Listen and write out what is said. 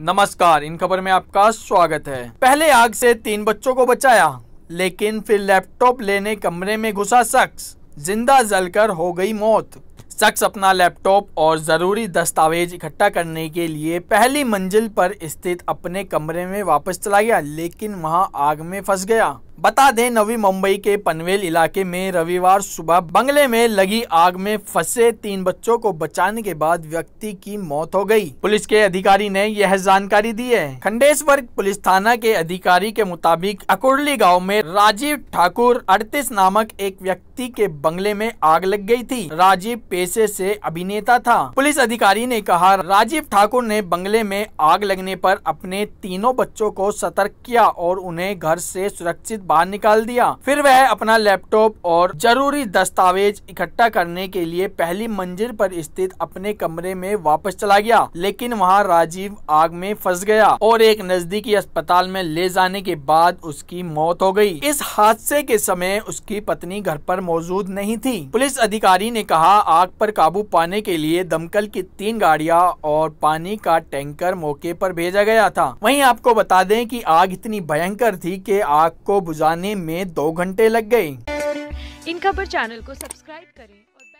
नमस्कार इन खबर में आपका स्वागत है पहले आग से तीन बच्चों को बचाया लेकिन फिर लैपटॉप लेने कमरे में घुसा शख्स जिंदा जलकर हो गई मौत शख्स अपना लैपटॉप और जरूरी दस्तावेज इकट्ठा करने के लिए पहली मंजिल पर स्थित अपने कमरे में वापस चला गया लेकिन वहां आग में फंस गया बता दें नवी मुंबई के पनवेल इलाके में रविवार सुबह बंगले में लगी आग में फंसे तीन बच्चों को बचाने के बाद व्यक्ति की मौत हो गई पुलिस के अधिकारी ने यह जानकारी दी है खंडेश्वर पुलिस थाना के अधिकारी के मुताबिक अकुरली गांव में राजीव ठाकुर 38 नामक एक व्यक्ति के बंगले में आग लग गई थी राजीव पेशे से अभिनेता था पुलिस अधिकारी ने कहा राजीव ठाकुर ने बंगले में आग लगने पर अपने तीनों बच्चों को सतर्क किया और उन्हें घर से सुरक्षित बाहर निकाल दिया फिर वह अपना लैपटॉप और जरूरी दस्तावेज इकट्ठा करने के लिए पहली मंजिल पर स्थित अपने कमरे में वापस चला गया लेकिन वहाँ राजीव आग में फंस गया और एक नजदीकी अस्पताल में ले जाने के बाद उसकी मौत हो गई इस हादसे के समय उसकी पत्नी घर पर मौजूद नहीं थी पुलिस अधिकारी ने कहा आग पर काबू पाने के लिए दमकल की तीन गाड़ियां और पानी का टैंकर मौके पर भेजा गया था वहीं आपको बता दें कि आग इतनी भयंकर थी कि आग को बुझाने में दो घंटे लग गए इन खबर चैनल को सब्सक्राइब करें